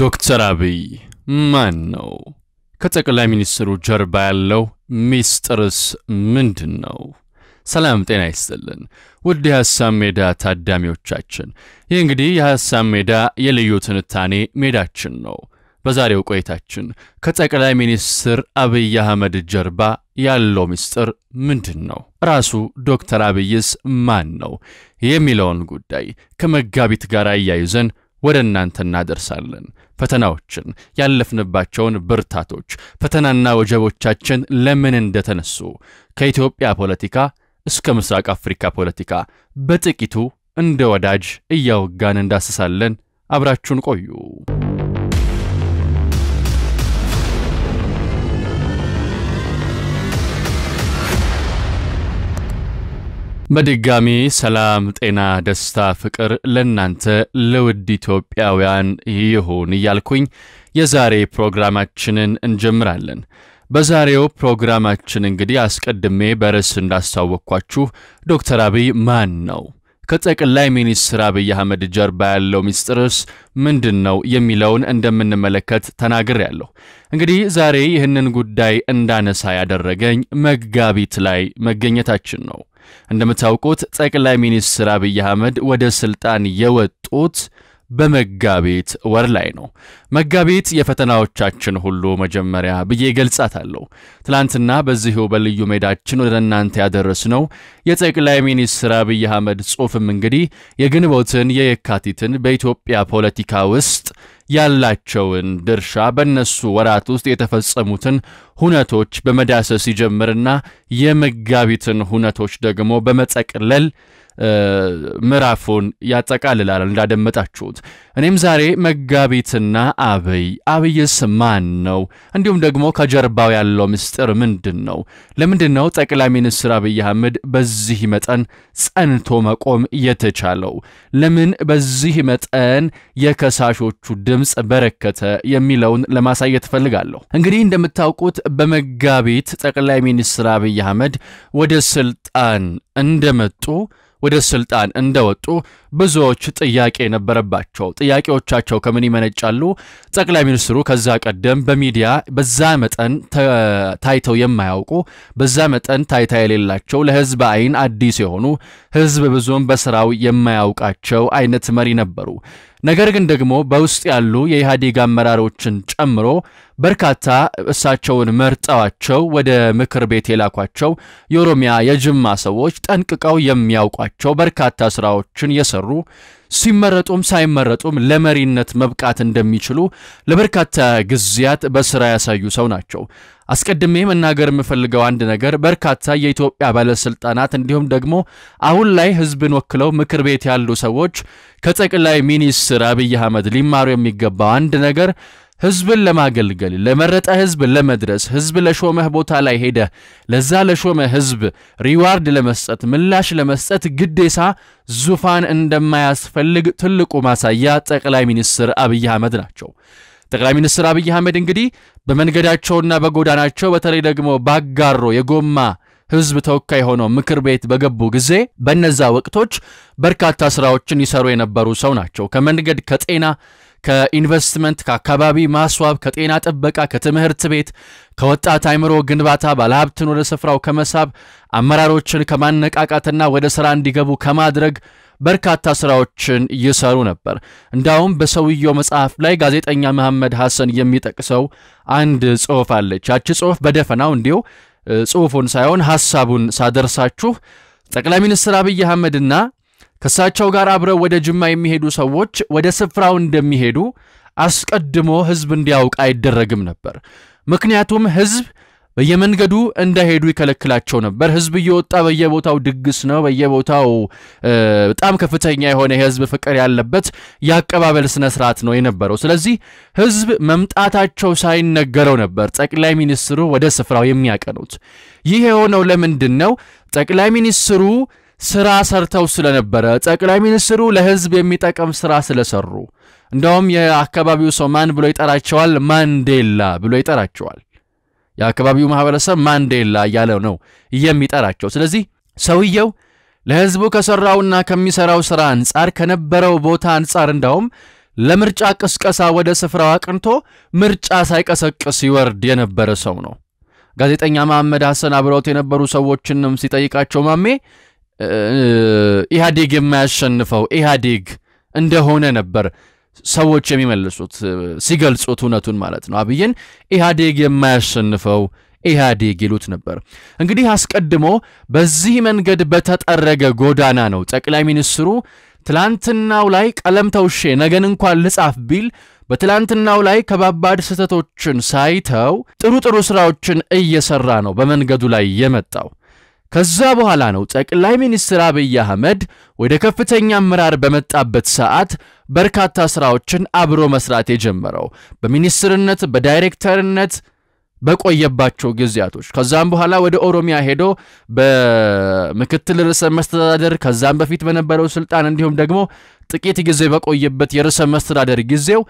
ዶክተር አብይ ማን ነው? ከጠቅላይ ሚኒስትሩ ጀርባ ያለው ሚስጥርስ ምንድን ነው? ሰላም ጤና ይስጥልን ውድ የሐሳብ ሜዳ ታዳሚዎቻችን፣ ይህ እንግዲህ የሐሳብ ሜዳ የልዩ ትንታኔ ሜዳችን ነው። በዛሬው ቆይታችን ከጠቅላይ ሚኒስትር አብይ አህመድ ጀርባ ያለው ምስጢር ምንድን ነው? ራሱ ዶክተር አብይስ ማን ነው? የሚለውን ጉዳይ ከመጋቢት ጋር አያይዘን ወደ እናንተ እናደርሳለን። ፈተናዎችን፣ ያለፍንባቸውን ብርታቶች፣ ፈተናና ወጀቦቻችን ለምን እንደተነሱ ከኢትዮጵያ ፖለቲካ እስከ ምስራቅ አፍሪካ ፖለቲካ በጥቂቱ እንደ ወዳጅ እያወጋን እንዳስሳለን። አብራችሁን ቆዩ። በድጋሚ ሰላም፣ ጤና፣ ደስታ፣ ፍቅር ለእናንተ ለውድ ኢትዮጵያውያን ይሁን እያልኩኝ የዛሬ ፕሮግራማችንን እንጀምራለን። በዛሬው ፕሮግራማችን እንግዲህ አስቀድሜ በርዕስ እንዳስታወቅኳችሁ ዶክተር አብይ ማን ነው? ከጠቅላይ ሚኒስትር አብይ አህመድ ጀርባ ያለው ሚስጥርስ ምንድን ነው የሚለውን እንደምንመለከት ተናግር ያለሁ እንግዲህ ዛሬ ይህንን ጉዳይ እንዳነሳ ያደረገኝ መጋቢት ላይ መገኘታችን ነው። እንደምታውቁት ጠቅላይ ሚኒስትር አብይ አህመድ ወደ ስልጣን የወጡት በመጋቢት ወር ላይ ነው። መጋቢት የፈተናዎቻችን ሁሉ መጀመሪያ ብዬ ገልጻታለሁ። ትላንትና በዚሁ በልዩ ሜዳችን ወደ እናንተ ያደረስነው የጠቅላይ ሚኒስትር አብይ አህመድ ጽሑፍም እንግዲህ የግንቦትን የየካቲትን በኢትዮጵያ ፖለቲካ ውስጥ ያላቸውን ድርሻ በእነሱ ወራት ውስጥ የተፈጸሙትን ሁነቶች በመዳሰስ ይጀምርና የመጋቢትን ሁነቶች ደግሞ በመጠቅለል ምዕራፉን ያጠቃልላል እንዳደመጣችሁት። እኔም ዛሬ መጋቢትና አብይ፣ አብይስ ማን ነው? እንዲሁም ደግሞ ከጀርባው ያለው ምስጢር ምንድን ነው? ለምንድን ነው ጠቅላይ ሚኒስትር አብይ አህመድ በዚህ መጠን ጸንቶ መቆም የተቻለው? ለምን በዚህ መጠን የከሳሾቹ ድምፅ በረከተ የሚለውን ለማሳየት እፈልጋለሁ። እንግዲህ እንደምታውቁት በመጋቢት ጠቅላይ ሚኒስትር አብይ አህመድ ወደ ስልጣን እንደመጡ ወደ ስልጣን እንደወጡ ብዙዎች ጥያቄ ነበረባቸው። ጥያቄዎቻቸው ከምን ይመነጫሉ? ጠቅላይ ሚኒስትሩ ከዛ ቀደም በሚዲያ በዛ መጠን ታይተው የማያውቁ በዛ መጠን ታይታ የሌላቸው ለህዝብ አይን አዲስ የሆኑ ህዝብ ብዙም በስራው የማያውቃቸው አይነት መሪ ነበሩ። ነገር ግን ደግሞ በውስጥ ያሉ የኢህአዴግ አመራሮችን ጨምሮ በርካታ እሳቸውን መርጠዋቸው ወደ ምክር ቤት የላኳቸው የኦሮሚያ የጅማ ሰዎች ጠንቅቀው የሚያውቋቸው በርካታ ስራዎችን የሰሩ እንደሰሩ ሲመረጡም ሳይመረጡም ለመሪነት መብቃት እንደሚችሉ ለበርካታ ጊዜያት በስራ ያሳዩ ሰው ናቸው። አስቀድሜ መናገር የምፈልገው አንድ ነገር በርካታ የኢትዮጵያ ባለስልጣናት እንዲሁም ደግሞ አሁን ላይ ህዝብን ወክለው ምክር ቤት ያሉ ሰዎች ከጠቅላይ ሚኒስትር አብይ አህመድ ሊማሩ የሚገባው አንድ ነገር ህዝብን ለማገልገል ለመረጠ ህዝብ ለመድረስ ህዝብ ለሾመህ ቦታ ላይ ሄደህ ለዛ ለሾመ ህዝብ ሪዋርድ ለመስጠት ምላሽ ለመስጠት ግዴታ ዙፋን እንደማያስፈልግ ትልቁ ማሳያ ጠቅላይ ሚኒስትር አብይ አህመድ ናቸው። ጠቅላይ ሚኒስትር አብይ አህመድ እንግዲህ በመንገዳቸውና በጎዳናቸው በተለይ ደግሞ ባጋሮ የጎማ ህዝብ ተወካይ ሆነው ምክር ቤት በገቡ ጊዜ በነዛ ወቅቶች በርካታ ስራዎችን ይሰሩ የነበሩ ሰው ናቸው። ከመንገድ ከጤና ከኢንቨስትመንት፣ ከአካባቢ ማስዋብ፣ ከጤና ጥበቃ፣ ከትምህርት ቤት፣ ከወጣት አይምሮ ግንባታ፣ ባለሀብትን ወደ ስፍራው ከመሳብ አመራሮችን ከማነቃቃትና ወደ ስራ እንዲገቡ ከማድረግ በርካታ ስራዎችን ይሰሩ ነበር። እንዳውም በሰውየው መጽሐፍ ላይ ጋዜጠኛ መሐመድ ሐሰን የሚጠቅሰው አንድ ጽሑፍ አለች። ያቺ ጽሑፍ በደፈናው እንዲሁ ጽሑፉን ሳይሆን ሐሳቡን ሳደርሳችሁ ጠቅላይ ሚኒስትር አብይ አህመድና ከእሳቸው ጋር አብረው ወደ ጅማ የሚሄዱ ሰዎች ወደ ስፍራው እንደሚሄዱ አስቀድሞ ሕዝብ እንዲያውቅ አይደረግም ነበር። ምክንያቱም ሕዝብ በየመንገዱ እንዳይሄዱ ይከለክላቸው ነበር። ሕዝብ እየወጣ በየቦታው ድግስ ነው፣ በየቦታው በጣም ከፍተኛ የሆነ የሕዝብ ፍቅር ያለበት የአቀባበል ስነ ስርዓት ነው የነበረው። ስለዚህ ሕዝብ መምጣታቸው ሳይነገረው ነበር ጠቅላይ ሚኒስትሩ ወደ ስፍራው የሚያቀኑት። ይህ የሆነው ለምንድን ነው? ጠቅላይ ሚኒስትሩ ስራ ሰርተው ስለነበረ ጠቅላይ ሚኒስትሩ ለህዝብ የሚጠቅም ስራ ስለሰሩ እንደውም የአካባቢው ሰው ማን ብሎ ይጠራቸዋል? ማንዴላ ብሎ ይጠራቸዋል። የአካባቢው ማህበረሰብ ማንዴላ እያለ ነው የሚጠራቸው። ስለዚህ ሰውየው ለህዝቡ ከሰራውና ከሚሰራው ስራ አንጻር ከነበረው ቦታ አንጻር እንዳውም ለምርጫ ቅስቀሳ ወደ ስፍራው አቅንቶ ምርጫ ሳይቀሰቅስ ይወርድ የነበረ ሰው ነው። ጋዜጠኛ መሐመድ ሐሰን አብረውት የነበሩ ሰዎችንም ሲጠይቃቸው ማሜ ኢህአዴግ የማያሸንፈው ኢህአዴግ እንደሆነ ነበር ሰዎች የሚመልሱት ሲገልጹት እውነቱን ማለት ነው። አብይን ኢህአዴግ የማያሸንፈው ኢህአዴግ ይሉት ነበር። እንግዲህ አስቀድሞ በዚህ መንገድ በተጠረገ ጎዳና ነው ጠቅላይ ሚኒስትሩ ትላንትናው ላይ ቀለም ተውሼ ነገን እንኳን ልጻፍ ቢል በትላንትናው ላይ ከባባድ ስህተቶችን ሳይተው ጥሩ ጥሩ ስራዎችን እየሰራ ነው በመንገዱ ላይ የመጣው። ከዛ በኋላ ነው ጠቅላይ ሚኒስትር አብይ አህመድ ወደ ከፍተኛ አመራር በመጣበት ሰዓት በርካታ ስራዎችን አብሮ መስራት የጀመረው በሚኒስትርነት፣ በዳይሬክተርነት በቆየባቸው ጊዜያቶች ከዛም በኋላ ወደ ኦሮሚያ ሄዶ በምክትል ርዕሰ መስተዳደር ከዛም በፊት በነበረው ስልጣን እንዲሁም ደግሞ ጥቂት ጊዜ በቆየበት የርዕሰ መስተዳደር ጊዜው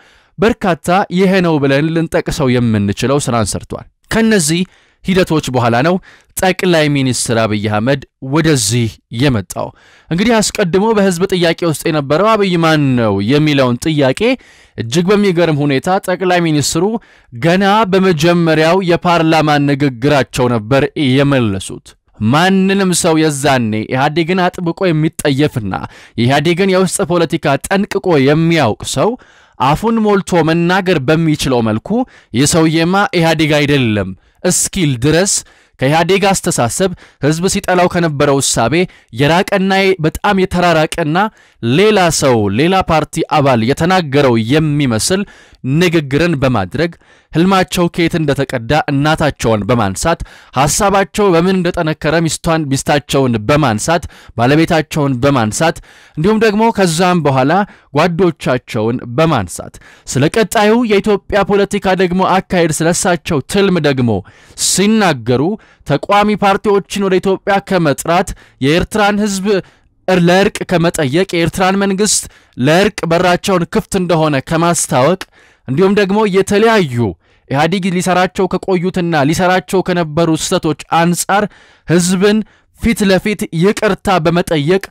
በርካታ ይሄ ነው ብለን ልንጠቅሰው የምንችለው ስራን ሰርቷል። ከነዚህ ሂደቶች በኋላ ነው ጠቅላይ ሚኒስትር አብይ አህመድ ወደዚህ የመጣው። እንግዲህ አስቀድሞ በህዝብ ጥያቄ ውስጥ የነበረው አብይ ማን ነው የሚለውን ጥያቄ እጅግ በሚገርም ሁኔታ ጠቅላይ ሚኒስትሩ ገና በመጀመሪያው የፓርላማ ንግግራቸው ነበር የመለሱት። ማንንም ሰው የዛኔ ኢህአዴግን አጥብቆ የሚጠየፍና የኢህአዴግን የውስጥ ፖለቲካ ጠንቅቆ የሚያውቅ ሰው አፉን ሞልቶ መናገር በሚችለው መልኩ የሰውዬማ ኢህአዴግ አይደለም እስኪል ድረስ ከኢህአዴግ አስተሳሰብ ህዝብ ሲጠላው ከነበረው እሳቤ የራቀና በጣም የተራራቀና ሌላ ሰው ሌላ ፓርቲ አባል የተናገረው የሚመስል ንግግርን በማድረግ ህልማቸው ከየት እንደተቀዳ እናታቸውን በማንሳት ሐሳባቸው በምን እንደጠነከረ ሚስቷን ሚስታቸውን በማንሳት ባለቤታቸውን በማንሳት እንዲሁም ደግሞ ከዛም በኋላ ጓዶቻቸውን በማንሳት ስለ ቀጣዩ የኢትዮጵያ ፖለቲካ ደግሞ አካሄድ ስለሳቸው ትልም ደግሞ ሲናገሩ ተቋሚ ፓርቲዎችን ወደ ኢትዮጵያ ከመጥራት የኤርትራን ህዝብ ለእርቅ ከመጠየቅ የኤርትራን መንግስት ለእርቅ በራቸውን ክፍት እንደሆነ ከማስታወቅ እንዲሁም ደግሞ የተለያዩ ኢህአዲግ ሊሰራቸው ከቆዩትና ሊሰራቸው ከነበሩ ስህተቶች አንጻር ህዝብን ፊት ለፊት ይቅርታ በመጠየቅ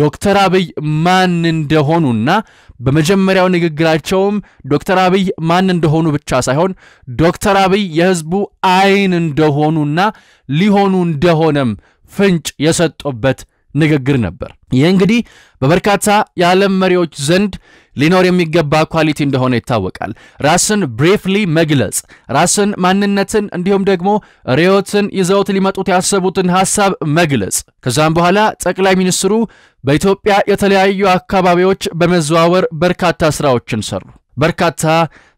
ዶክተር አብይ ማን እንደሆኑና በመጀመሪያው ንግግራቸውም ዶክተር አብይ ማን እንደሆኑ ብቻ ሳይሆን ዶክተር አብይ የህዝቡ አይን እንደሆኑና ሊሆኑ እንደሆነም ፍንጭ የሰጡበት ንግግር ነበር። ይህ እንግዲህ በበርካታ የዓለም መሪዎች ዘንድ ሊኖር የሚገባ ኳሊቲ እንደሆነ ይታወቃል። ራስን ብሪፍሊ መግለጽ፣ ራስን ማንነትን፣ እንዲሁም ደግሞ ርዕዮትን ይዘውት ሊመጡት ያሰቡትን ሀሳብ መግለጽ። ከዛም በኋላ ጠቅላይ ሚኒስትሩ በኢትዮጵያ የተለያዩ አካባቢዎች በመዘዋወር በርካታ ስራዎችን ሰሩ። በርካታ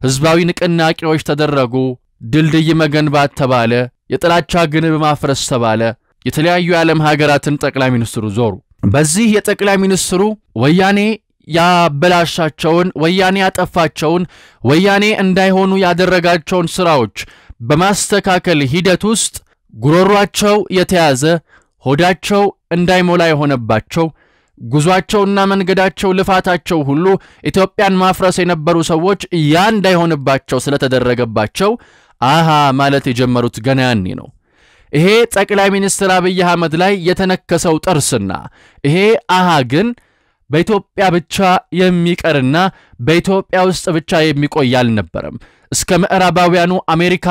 ህዝባዊ ንቅናቄዎች ተደረጉ። ድልድይ መገንባት ተባለ። የጥላቻ ግንብ ማፍረስ ተባለ። የተለያዩ የዓለም ሀገራትን ጠቅላይ ሚኒስትሩ ዞሩ። በዚህ የጠቅላይ ሚኒስትሩ ወያኔ ያበላሻቸውን፣ ወያኔ ያጠፋቸውን፣ ወያኔ እንዳይሆኑ ያደረጋቸውን ስራዎች በማስተካከል ሂደት ውስጥ ጉሮሯቸው የተያዘ ሆዳቸው እንዳይሞላ የሆነባቸው ጉዟቸውና መንገዳቸው ልፋታቸው ሁሉ ኢትዮጵያን ማፍረስ የነበሩ ሰዎች ያ እንዳይሆንባቸው ስለተደረገባቸው አሃ ማለት የጀመሩት ገና ያኔ ነው። ይሄ ጠቅላይ ሚኒስትር አብይ አህመድ ላይ የተነከሰው ጥርስና ይሄ አሃ ግን በኢትዮጵያ ብቻ የሚቀርና በኢትዮጵያ ውስጥ ብቻ የሚቆይ አልነበረም። እስከ ምዕራባውያኑ አሜሪካ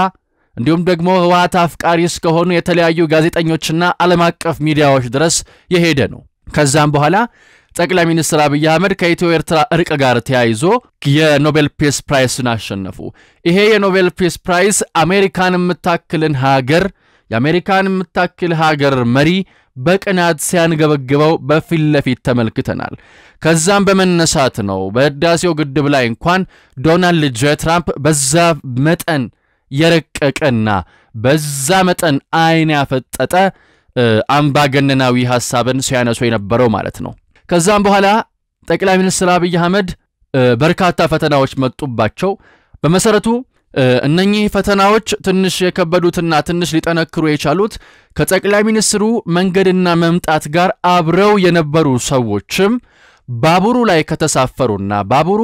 እንዲሁም ደግሞ ህወሓት አፍቃሪ እስከሆኑ የተለያዩ ጋዜጠኞችና ዓለም አቀፍ ሚዲያዎች ድረስ የሄደ ነው። ከዛም በኋላ ጠቅላይ ሚኒስትር አብይ አህመድ ከኢትዮ ኤርትራ እርቅ ጋር ተያይዞ የኖቤል ፒስ ፕራይስን አሸነፉ። ይሄ የኖቤል ፒስ ፕራይስ አሜሪካን የምታክልን ሀገር የአሜሪካን የምታክል ሀገር መሪ በቅናት ሲያንገበግበው በፊት ለፊት ተመልክተናል። ከዛም በመነሳት ነው በህዳሴው ግድብ ላይ እንኳን ዶናልድ ጄ ትራምፕ በዛ መጠን የረቀቀና በዛ መጠን አይን ያፈጠጠ አምባገነናዊ ሀሳብን ሲያነሱ የነበረው ማለት ነው። ከዛም በኋላ ጠቅላይ ሚኒስትር አብይ አህመድ በርካታ ፈተናዎች መጡባቸው። በመሰረቱ እነኚህ ፈተናዎች ትንሽ የከበዱትና ትንሽ ሊጠነክሩ የቻሉት ከጠቅላይ ሚኒስትሩ መንገድና መምጣት ጋር አብረው የነበሩ ሰዎችም ባቡሩ ላይ ከተሳፈሩና ባቡሩ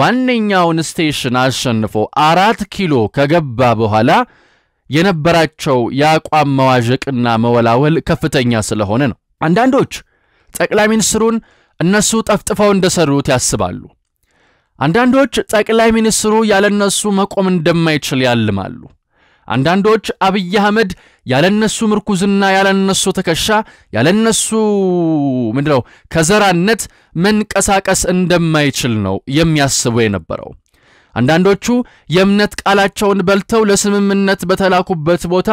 ዋነኛውን ስቴሽን አሸንፎ አራት ኪሎ ከገባ በኋላ የነበራቸው የአቋም መዋዠቅና መወላወል ከፍተኛ ስለሆነ ነው። አንዳንዶች ጠቅላይ ሚኒስትሩን እነሱ ጠፍጥፈው እንደሰሩት ያስባሉ። አንዳንዶች ጠቅላይ ሚኒስትሩ ያለነሱ መቆም እንደማይችል ያልማሉ። አንዳንዶች አብይ አህመድ ያለነሱ ምርኩዝና ያለነሱ ትከሻ ያለነሱ ምንድነው ከዘራነት መንቀሳቀስ እንደማይችል ነው የሚያስቡ የነበረው። አንዳንዶቹ የእምነት ቃላቸውን በልተው ለስምምነት በተላኩበት ቦታ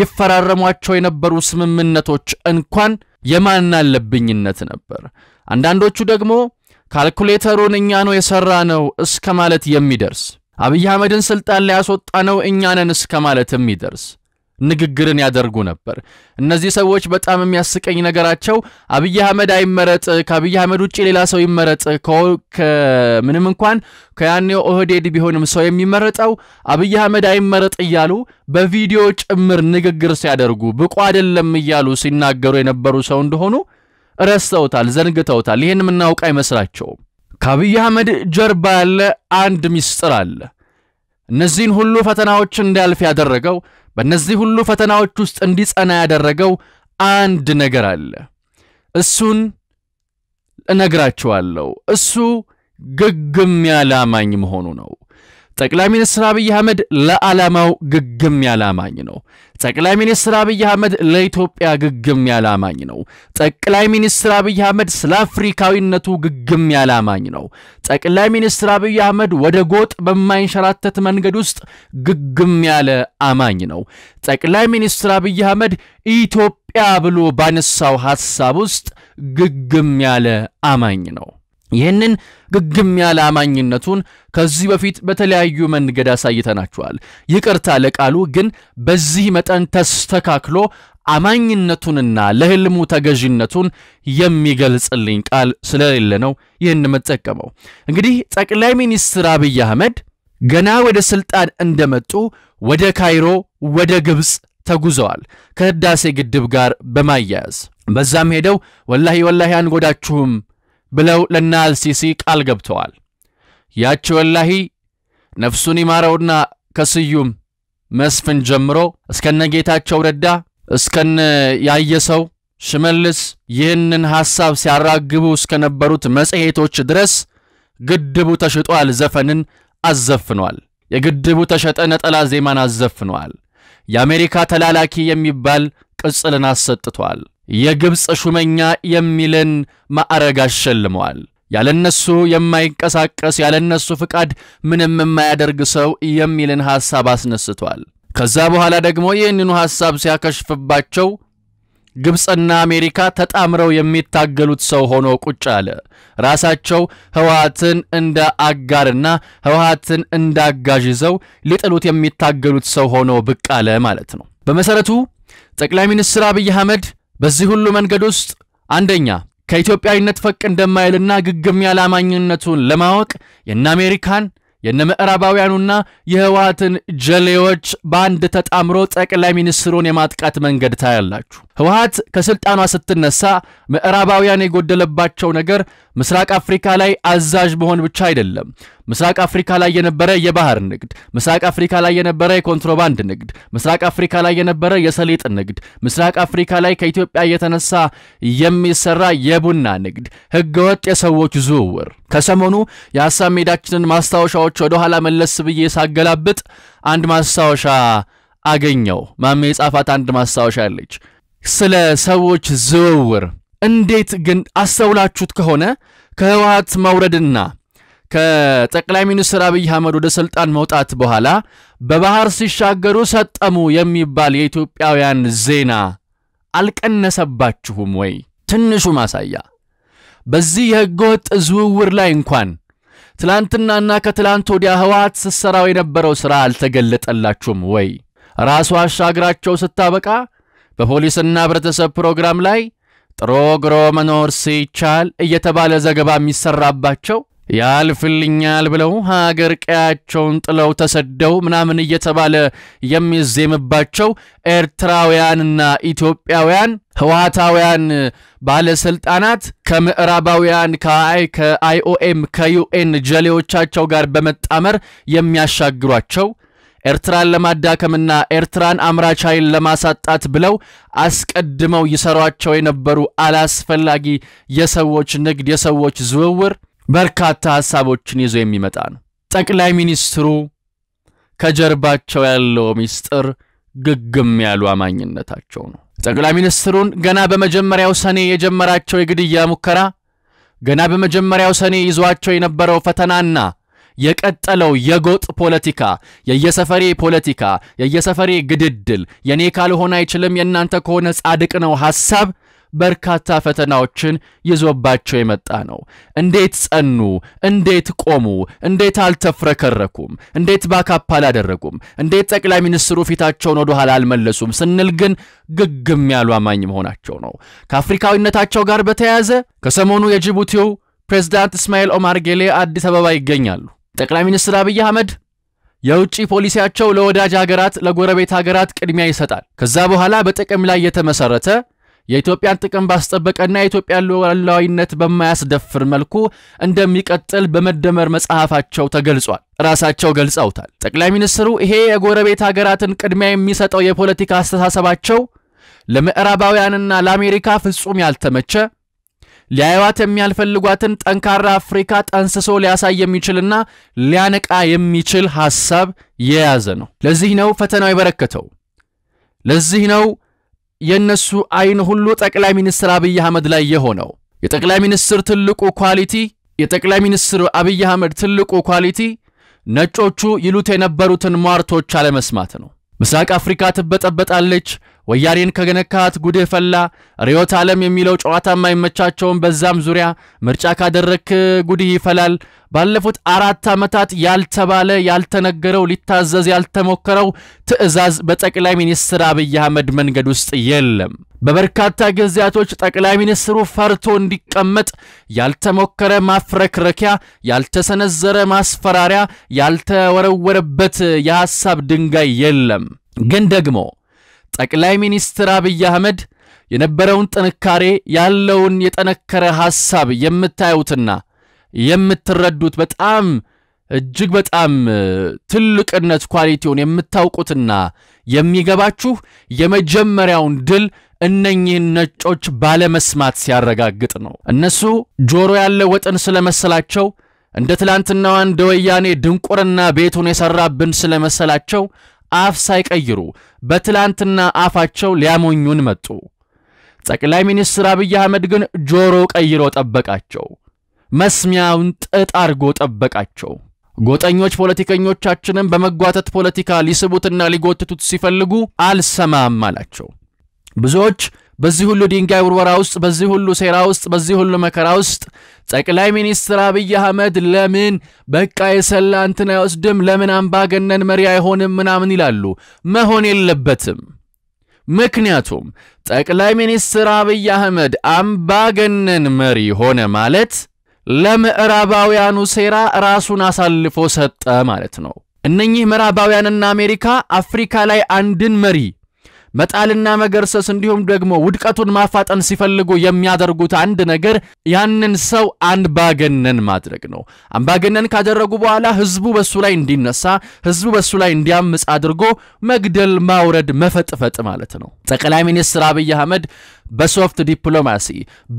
ይፈራረሟቸው የነበሩ ስምምነቶች እንኳን የማናለብኝነት ነበር። አንዳንዶቹ ደግሞ ካልኩሌተሩን እኛ ነው የሰራ ነው እስከ ማለት የሚደርስ አብይ አህመድን ስልጣን ላይ ያስወጣ ነው እኛ ነን እስከ ማለት የሚደርስ ንግግርን ያደርጉ ነበር። እነዚህ ሰዎች በጣም የሚያስቀኝ ነገራቸው አብይ አህመድ አይመረጥ፣ ከአብይ አህመድ ውጭ ሌላ ሰው ይመረጥ፣ ምንም እንኳን ከያኔው ኦህዴድ ቢሆንም ሰው የሚመረጠው አብይ አህመድ አይመረጥ እያሉ በቪዲዮ ጭምር ንግግር ሲያደርጉ ብቁ አይደለም እያሉ ሲናገሩ የነበሩ ሰው እንደሆኑ ረስተውታል፣ ዘንግተውታል። ይህን የምናውቅ አይመስላቸውም። ከአብይ አህመድ ጀርባ ያለ አንድ ሚስጥር አለ። እነዚህን ሁሉ ፈተናዎች እንዲያልፍ ያደረገው፣ በእነዚህ ሁሉ ፈተናዎች ውስጥ እንዲጸና ያደረገው አንድ ነገር አለ። እሱን እነግራችኋለሁ። እሱ ግግም ያለ አማኝ መሆኑ ነው። ጠቅላይ ሚኒስትር አብይ አህመድ ለዓላማው ግግም ያለ አማኝ ነው። ጠቅላይ ሚኒስትር አብይ አህመድ ለኢትዮጵያ ግግም ያለ አማኝ ነው። ጠቅላይ ሚኒስትር አብይ አህመድ ስለ አፍሪካዊነቱ ግግም ያለ አማኝ ነው። ጠቅላይ ሚኒስትር አብይ አህመድ ወደ ጎጥ በማይንሸራተት መንገድ ውስጥ ግግም ያለ አማኝ ነው። ጠቅላይ ሚኒስትር አብይ አህመድ ኢትዮጵያ ብሎ ባነሳው ሐሳብ ውስጥ ግግም ያለ አማኝ ነው። ይህንን ግግም ያለ አማኝነቱን ከዚህ በፊት በተለያዩ መንገድ አሳይተናችኋል። ይቅርታ ለቃሉ ግን በዚህ መጠን ተስተካክሎ አማኝነቱንና ለህልሙ ተገዥነቱን የሚገልጽልኝ ቃል ስለሌለ ነው ይህን የምጠቀመው። እንግዲህ ጠቅላይ ሚኒስትር አብይ አህመድ ገና ወደ ስልጣን እንደመጡ ወደ ካይሮ ወደ ግብፅ ተጉዘዋል ከህዳሴ ግድብ ጋር በማያያዝ በዛም ሄደው ወላሂ ወላሂ አንጎዳችሁም ብለው ለና አልሲሲ ቃል ገብተዋል። ያቺ ወላሂ ነፍሱን ይማረውና ከስዩም መስፍን ጀምሮ እስከነ ጌታቸው ረዳ እስከነ ያየሰው ሽመልስ ይህንን ሐሳብ ሲያራግቡ እስከነበሩት መጽሔቶች ድረስ ግድቡ ተሽጧል ዘፈንን አዘፍኗል። የግድቡ ተሸጠ ነጠላ ዜማን አዘፍኗል። የአሜሪካ ተላላኪ የሚባል ቅጽልን አሰጥቷል። የግብፅ ሹመኛ የሚልን ማዕረግ አሸልመዋል። ያለነሱ የማይንቀሳቀስ ያለነሱ ፍቃድ ምንም የማያደርግ ሰው የሚልን ሐሳብ አስነስቷል። ከዛ በኋላ ደግሞ ይህንኑ ሐሳብ ሲያከሽፍባቸው ግብፅና አሜሪካ ተጣምረው የሚታገሉት ሰው ሆኖ ቁጭ አለ። ራሳቸው ህወሓትን እንደ አጋርና ህወሓትን እንደ አጋዥ ይዘው ሊጥሉት የሚታገሉት ሰው ሆኖ ብቅ አለ ማለት ነው። በመሠረቱ ጠቅላይ ሚኒስትር አብይ አህመድ በዚህ ሁሉ መንገድ ውስጥ አንደኛ ከኢትዮጵያዊነት ፈቅ እንደማይልና ግግም ያላማኝነቱን ለማወቅ የነ አሜሪካን የነ ምዕራባውያኑና የህወሓትን ጀሌዎች በአንድ ተጣምሮ ጠቅላይ ሚኒስትሩን የማጥቃት መንገድ ታያላችሁ። ህወሀት ከስልጣኗ ስትነሳ ምዕራባውያን የጎደለባቸው ነገር ምስራቅ አፍሪካ ላይ አዛዥ መሆን ብቻ አይደለም። ምስራቅ አፍሪካ ላይ የነበረ የባህር ንግድ፣ ምስራቅ አፍሪካ ላይ የነበረ የኮንትሮባንድ ንግድ፣ ምስራቅ አፍሪካ ላይ የነበረ የሰሊጥ ንግድ፣ ምስራቅ አፍሪካ ላይ ከኢትዮጵያ የተነሳ የሚሰራ የቡና ንግድ፣ ህገወጥ የሰዎች ዝውውር። ከሰሞኑ የሀሳብ ሜዳችንን ማስታወሻዎች ወደኋላ መለስ ብዬ ሳገላብጥ አንድ ማስታወሻ አገኘው። ማሜ የጻፋት አንድ ማስታወሻ አለች። ስለ ሰዎች ዝውውር እንዴት ግን አስተውላችሁት ከሆነ ከህወሀት መውረድና ከጠቅላይ ሚኒስትር አብይ አህመድ ወደ ስልጣን መውጣት በኋላ በባህር ሲሻገሩ ሰጠሙ የሚባል የኢትዮጵያውያን ዜና አልቀነሰባችሁም ወይ? ትንሹ ማሳያ በዚህ የህገወጥ ዝውውር ላይ እንኳን ትላንትናና ከትላንት ወዲያ ህወሀት ስትሰራው የነበረው ሥራ አልተገለጠላችሁም ወይ? ራሱ አሻግራቸው ስታበቃ በፖሊስና ህብረተሰብ ፕሮግራም ላይ ጥሮ ግሮ መኖር ሲቻል እየተባለ ዘገባ የሚሰራባቸው ያልፍልኛል ብለው ሀገር ቀያቸውን ጥለው ተሰደው ምናምን እየተባለ የሚዜምባቸው ኤርትራውያንና ኢትዮጵያውያን ህወሓታውያን ባለስልጣናት ከምዕራባውያን ከአይኦኤም ከዩኤን ጀሌዎቻቸው ጋር በመጣመር የሚያሻግሯቸው ኤርትራን ለማዳከምና ኤርትራን አምራች ኃይል ለማሳጣት ብለው አስቀድመው ይሰሯቸው የነበሩ አላስፈላጊ የሰዎች ንግድ፣ የሰዎች ዝውውር በርካታ ሐሳቦችን ይዞ የሚመጣ ነው። ጠቅላይ ሚኒስትሩ ከጀርባቸው ያለው ሚስጥር ግግም ያሉ አማኝነታቸው ነው። ጠቅላይ ሚኒስትሩን ገና በመጀመሪያው ሰኔ የጀመራቸው የግድያ ሙከራ፣ ገና በመጀመሪያው ሰኔ ይዟቸው የነበረው ፈተናና የቀጠለው የጎጥ ፖለቲካ፣ የየሰፈሬ ፖለቲካ፣ የየሰፈሬ ግድድል፣ የኔ ካልሆነ አይችልም የእናንተ ከሆነ ጻድቅ ነው ሐሳብ በርካታ ፈተናዎችን ይዞባቸው የመጣ ነው። እንዴት ጸኑ? እንዴት ቆሙ? እንዴት አልተፍረከረኩም? እንዴት ባካፕ አላደረጉም? እንዴት ጠቅላይ ሚኒስትሩ ፊታቸውን ወደ ኋላ አልመለሱም ስንል ግን ግግም ያሉ አማኝ መሆናቸው ነው። ከአፍሪካዊነታቸው ጋር በተያያዘ ከሰሞኑ የጅቡቲው ፕሬዝዳንት እስማኤል ኦማር ጌሌ አዲስ አበባ ይገኛሉ። ጠቅላይ ሚኒስትር አብይ አህመድ የውጭ ፖሊሲያቸው ለወዳጅ ሀገራት፣ ለጎረቤት ሀገራት ቅድሚያ ይሰጣል። ከዛ በኋላ በጥቅም ላይ የተመሰረተ የኢትዮጵያን ጥቅም ባስጠበቀና የኢትዮጵያን ሉዓላዊነት በማያስደፍር መልኩ እንደሚቀጥል በመደመር መጽሐፋቸው ተገልጿል። ራሳቸው ገልጸውታል። ጠቅላይ ሚኒስትሩ ይሄ የጎረቤት ሀገራትን ቅድሚያ የሚሰጠው የፖለቲካ አስተሳሰባቸው ለምዕራባውያንና ለአሜሪካ ፍጹም ያልተመቸ ሊያዩዋት የሚያልፈልጓትን ጠንካራ አፍሪካ ጠንስሶ ሊያሳይ የሚችልና ሊያነቃ የሚችል ሐሳብ የያዘ ነው። ለዚህ ነው ፈተናው የበረከተው። ለዚህ ነው የእነሱ አይን ሁሉ ጠቅላይ ሚኒስትር አብይ አህመድ ላይ የሆነው። የጠቅላይ ሚኒስትር ትልቁ ኳሊቲ የጠቅላይ ሚኒስትር አብይ አህመድ ትልቁ ኳሊቲ ነጮቹ ይሉት የነበሩትን ሟርቶች አለመስማት ነው። ምስራቅ አፍሪካ ትበጠበጣለች፣ ወያኔን ከገነካት ጉድህ ፈላ። ርዕዮተ ዓለም የሚለው ጨዋታ የማይመቻቸውን በዛም ዙሪያ ምርጫ ካደረክ ጉድህ ይፈላል። ባለፉት አራት ዓመታት ያልተባለ ያልተነገረው ሊታዘዝ ያልተሞከረው ትዕዛዝ በጠቅላይ ሚኒስትር አብይ አህመድ መንገድ ውስጥ የለም። በበርካታ ጊዜያቶች ጠቅላይ ሚኒስትሩ ፈርቶ እንዲቀመጥ ያልተሞከረ ማፍረክረኪያ፣ ያልተሰነዘረ ማስፈራሪያ፣ ያልተወረወረበት የሐሳብ ድንጋይ የለም። ግን ደግሞ ጠቅላይ ሚኒስትር አብይ አህመድ የነበረውን ጥንካሬ ያለውን የጠነከረ ሐሳብ የምታዩትና የምትረዱት በጣም እጅግ በጣም ትልቅነት ኳሊቲውን የምታውቁትና የሚገባችሁ የመጀመሪያውን ድል እነኚህን ነጮች ባለመስማት ሲያረጋግጥ ነው። እነሱ ጆሮ ያለ ወጥን ስለመሰላቸው እንደ ትላንትናዋ እንደ ወያኔ ድንቁርና ቤቱን የሰራብን ስለመሰላቸው አፍ ሳይቀይሩ በትላንትና አፋቸው ሊያሞኙን መጡ። ጠቅላይ ሚኒስትር አብይ አህመድ ግን ጆሮ ቀይሮ ጠበቃቸው። መስሚያውን ጥጥ አርጎ ጠበቃቸው። ጎጠኞች ፖለቲከኞቻችንን በመጓተት ፖለቲካ ሊስቡትና ሊጎትቱት ሲፈልጉ አልሰማም አላቸው። ብዙዎች በዚህ ሁሉ ድንጋይ ውርወራ ውስጥ፣ በዚህ ሁሉ ሴራ ውስጥ፣ በዚህ ሁሉ መከራ ውስጥ ጠቅላይ ሚኒስትር አብይ አህመድ ለምን በቃ የሰላ እንትን አይወስድም፣ ለምን አምባገነን መሪ አይሆንም ምናምን ይላሉ። መሆን የለበትም። ምክንያቱም ጠቅላይ ሚኒስትር አብይ አህመድ አምባገነን መሪ ሆነ ማለት ለምዕራባውያኑ ሴራ ራሱን አሳልፎ ሰጠ ማለት ነው። እነኚህ ምዕራባውያንና አሜሪካ አፍሪካ ላይ አንድን መሪ መጣልና መገርሰስ እንዲሁም ደግሞ ውድቀቱን ማፋጠን ሲፈልጉ የሚያደርጉት አንድ ነገር ያንን ሰው አንባገነን ማድረግ ነው። አንባገነን ካደረጉ በኋላ ህዝቡ በሱ ላይ እንዲነሳ፣ ህዝቡ በሱ ላይ እንዲያምፅ አድርጎ መግደል፣ ማውረድ፣ መፈጥፈጥ ማለት ነው። ጠቅላይ ሚኒስትር አብይ አህመድ በሶፍት ዲፕሎማሲ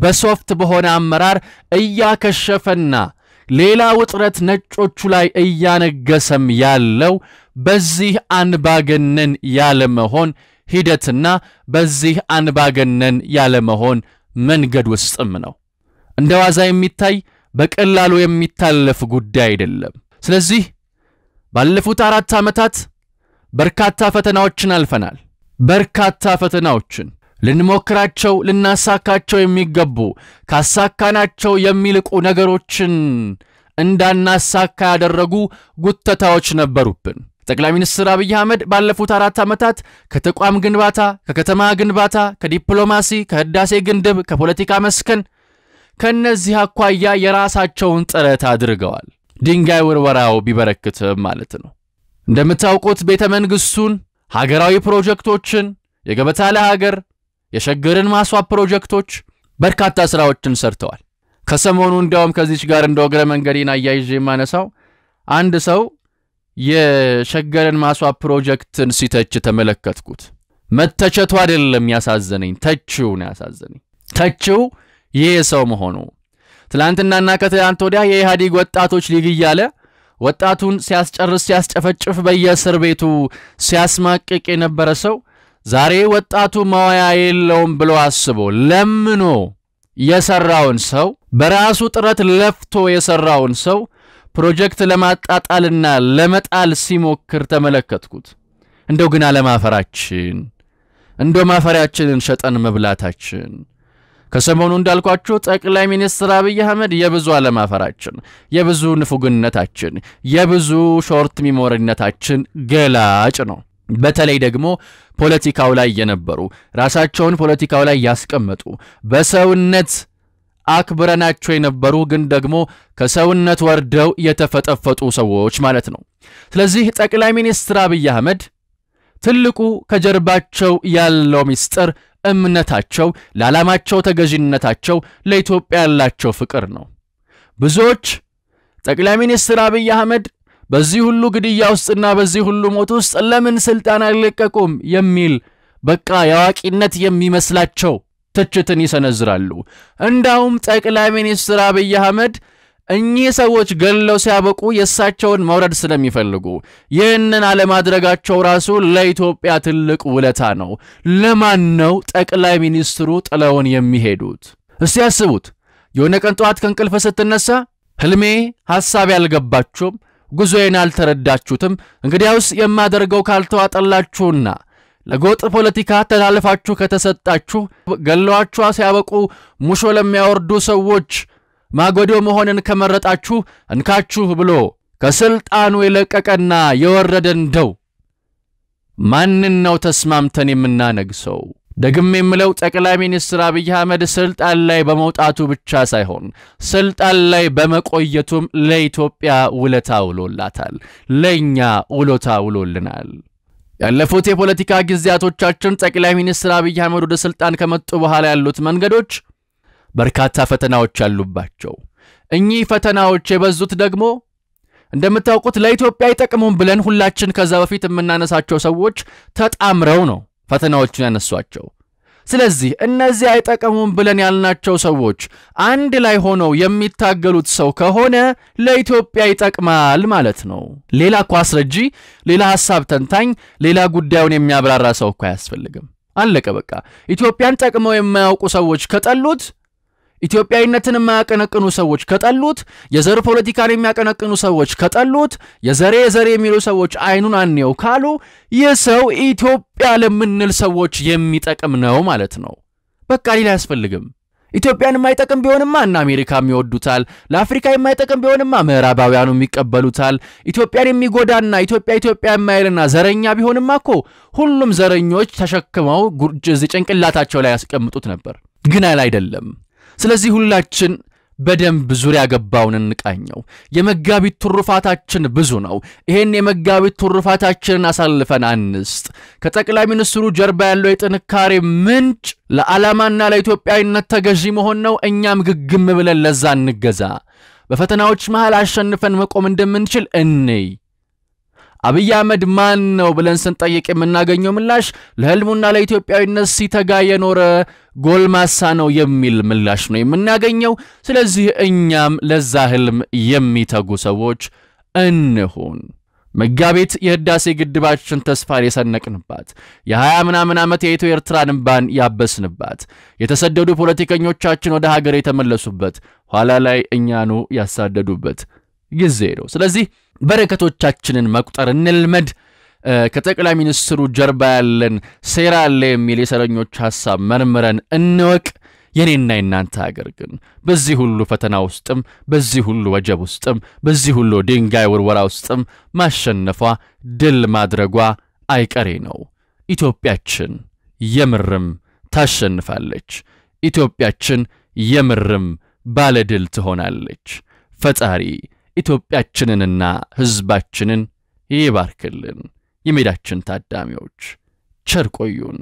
በሶፍት በሆነ አመራር እያከሸፈና ሌላ ውጥረት ነጮቹ ላይ እያነገሰም ያለው በዚህ አንባገነን ያለመሆን ሂደትና በዚህ አንባገነን ያለመሆን መንገድ ውስጥም ነው። እንደ ዋዛ የሚታይ በቀላሉ የሚታለፍ ጉዳይ አይደለም። ስለዚህ ባለፉት አራት ዓመታት በርካታ ፈተናዎችን አልፈናል። በርካታ ፈተናዎችን ልንሞክራቸው፣ ልናሳካቸው የሚገቡ ካሳካናቸው የሚልቁ ነገሮችን እንዳናሳካ ያደረጉ ጉተታዎች ነበሩብን። ጠቅላይ ሚኒስትር አብይ አህመድ ባለፉት አራት ዓመታት ከተቋም ግንባታ፣ ከከተማ ግንባታ፣ ከዲፕሎማሲ፣ ከህዳሴ ግድብ፣ ከፖለቲካ መስከን ከእነዚህ አኳያ የራሳቸውን ጥረት አድርገዋል። ድንጋይ ውርወራው ቢበረክትም ማለት ነው። እንደምታውቁት ቤተ መንግሥቱን፣ ሀገራዊ ፕሮጀክቶችን፣ የገበታ ለሀገር የሸገርን ማስዋብ ፕሮጀክቶች በርካታ ስራዎችን ሰርተዋል። ከሰሞኑ እንዲያውም ከዚች ጋር እንደ እግረ መንገዴን አያይዤ የማነሳው አንድ ሰው የሸገርን ማስዋብ ፕሮጀክትን ሲተች ተመለከትኩት። መተቸቱ አይደለም ያሳዘነኝ፣ ተችው ነው ያሳዘነኝ። ተችው ይህ ሰው መሆኑ ትላንትናና ከትላንት ወዲያ የኢህአዴግ ወጣቶች ሊግ እያለ ወጣቱን ሲያስጨርስ ሲያስጨፈጭፍ በየእስር ቤቱ ሲያስማቅቅ የነበረ ሰው ዛሬ ወጣቱ መዋያ የለውም ብሎ አስቦ ለምኖ የሰራውን ሰው በራሱ ጥረት ለፍቶ የሰራውን ሰው ፕሮጀክት ለማጣጣልና ለመጣል ሲሞክር ተመለከትኩት። እንደው ግን አለማፈራችን፣ እንደው ማፈሪያችንን ሸጠን መብላታችን ከሰሞኑ እንዳልኳችሁ ጠቅላይ ሚኒስትር አብይ አህመድ የብዙ አለማፈራችን፣ የብዙ ንፉግነታችን፣ የብዙ ሾርት ሚሞሪነታችን ገላጭ ነው። በተለይ ደግሞ ፖለቲካው ላይ የነበሩ ራሳቸውን ፖለቲካው ላይ ያስቀመጡ በሰውነት አክብረናቸው የነበሩ ግን ደግሞ ከሰውነት ወርደው የተፈጠፈጡ ሰዎች ማለት ነው። ስለዚህ ጠቅላይ ሚኒስትር አብይ አህመድ ትልቁ ከጀርባቸው ያለው ምስጢር እምነታቸው፣ ለዓላማቸው ተገዥነታቸው፣ ለኢትዮጵያ ያላቸው ፍቅር ነው። ብዙዎች ጠቅላይ ሚኒስትር አብይ አህመድ በዚህ ሁሉ ግድያ ውስጥና በዚህ ሁሉ ሞት ውስጥ ለምን ስልጣን አይለቀቁም የሚል በቃ የአዋቂነት የሚመስላቸው ትችትን ይሰነዝራሉ። እንዳውም ጠቅላይ ሚኒስትር አብይ አህመድ እኚህ ሰዎች ገለው ሲያበቁ የእሳቸውን መውረድ ስለሚፈልጉ ይህንን አለማድረጋቸው ራሱ ለኢትዮጵያ ትልቅ ውለታ ነው። ለማን ነው ጠቅላይ ሚኒስትሩ ጥለውን የሚሄዱት? እስቲ ያስቡት። የሆነ ቀን ጠዋት ከእንቅልፍ ስትነሳ ህልሜ ሐሳብ ያልገባችሁም ጉዞዬን አልተረዳችሁትም፣ እንግዲያውስ የማደርገው ካልተዋጠላችሁና ለጎጥ ፖለቲካ ተላልፋችሁ ከተሰጣችሁ ገለዋችኋ ሲያበቁ ሙሾ ለሚያወርዱ ሰዎች ማጎዶ መሆንን ከመረጣችሁ እንካችሁ ብሎ ከስልጣኑ የለቀቀና የወረደ እንደው ማንን ነው ተስማምተን የምናነግሰው? ደግም የምለው ጠቅላይ ሚኒስትር አብይ አህመድ ስልጣን ላይ በመውጣቱ ብቻ ሳይሆን ስልጣን ላይ በመቆየቱም ለኢትዮጵያ ውለታ ውሎላታል፣ ለእኛ ውሎታ ውሎልናል። ያለፉት የፖለቲካ ጊዜያቶቻችን ጠቅላይ ሚኒስትር አብይ አህመድ ወደ ስልጣን ከመጡ በኋላ ያሉት መንገዶች በርካታ ፈተናዎች አሉባቸው። እኚህ ፈተናዎች የበዙት ደግሞ እንደምታውቁት ለኢትዮጵያ አይጠቅሙም ብለን ሁላችን ከዛ በፊት የምናነሳቸው ሰዎች ተጣምረው ነው ፈተናዎቹን ያነሷቸው። ስለዚህ እነዚህ አይጠቅሙም ብለን ያልናቸው ሰዎች አንድ ላይ ሆነው የሚታገሉት ሰው ከሆነ ለኢትዮጵያ ይጠቅማል ማለት ነው። ሌላ ኳስ ረጂ፣ ሌላ ሐሳብ ተንታኝ፣ ሌላ ጉዳዩን የሚያብራራ ሰው እኮ አያስፈልግም። አለቀ በቃ። ኢትዮጵያን ጠቅመው የማያውቁ ሰዎች ከጠሉት ኢትዮጵያዊነትን የማያቀነቅኑ ሰዎች ከጠሉት፣ የዘር ፖለቲካን የሚያቀነቅኑ ሰዎች ከጠሉት፣ የዘሬ የዘሬ የሚሉ ሰዎች አይኑን አንየው ካሉ ይህ ሰው ኢትዮጵያ ለምንል ሰዎች የሚጠቅም ነው ማለት ነው። በቃ ሌላ አያስፈልግም። ኢትዮጵያን የማይጠቅም ቢሆንማ እና አሜሪካም ይወዱታል። ለአፍሪካ የማይጠቅም ቢሆንማ ምዕራባውያኑ ይቀበሉታል። ኢትዮጵያን የሚጎዳና ኢትዮጵያ ኢትዮጵያ የማይልና ዘረኛ ቢሆንማ እኮ ሁሉም ዘረኞች ተሸክመው ጭንቅላታቸው ላይ ያስቀምጡት ነበር። ግን አይደለም። ስለዚህ ሁላችን በደንብ ዙሪያ ገባውን እንቃኘው። የመጋቢት ትሩፋታችን ብዙ ነው። ይሄን የመጋቢት ትሩፋታችንን አሳልፈን አንስጥ። ከጠቅላይ ሚኒስትሩ ጀርባ ያለው የጥንካሬ ምንጭ ለዓላማና ለኢትዮጵያዊነት ተገዢ መሆን ነው። እኛም ግግም ብለን ለዛ እንገዛ። በፈተናዎች መሃል አሸንፈን መቆም እንደምንችል እንይ። አብይ አህመድ ማን ነው ብለን ስንጠይቅ የምናገኘው ምላሽ ለህልሙና ለኢትዮጵያዊነት ሲተጋ የኖረ ጎልማሳ ነው የሚል ምላሽ ነው የምናገኘው። ስለዚህ እኛም ለዛ ህልም የሚተጉ ሰዎች እንሁን። መጋቢት የህዳሴ ግድባችን ተስፋን የሰነቅንባት የሀያ ምናምን ዓመት የኢትዮ ኤርትራን እንባን ያበስንባት የተሰደዱ ፖለቲከኞቻችን ወደ ሀገር የተመለሱበት ኋላ ላይ እኛኑ ያሳደዱበት ጊዜ ነው። ስለዚህ በረከቶቻችንን መቁጠር እንልመድ። ከጠቅላይ ሚኒስትሩ ጀርባ ያለን ሴራ አለ የሚል የሰረኞች ሐሳብ መርምረን እንወቅ። የኔና የናንተ አገር ግን በዚህ ሁሉ ፈተና ውስጥም በዚህ ሁሉ ወጀብ ውስጥም በዚህ ሁሉ ድንጋይ ውርወራ ውስጥም ማሸነፏ ድል ማድረጓ አይቀሬ ነው። ኢትዮጵያችን የምርም ታሸንፋለች። ኢትዮጵያችን የምርም ባለድል ትሆናለች። ፈጣሪ ኢትዮጵያችንንና ሕዝባችንን ይባርክልን። የሜዳችን ታዳሚዎች ቸር ቆዩን።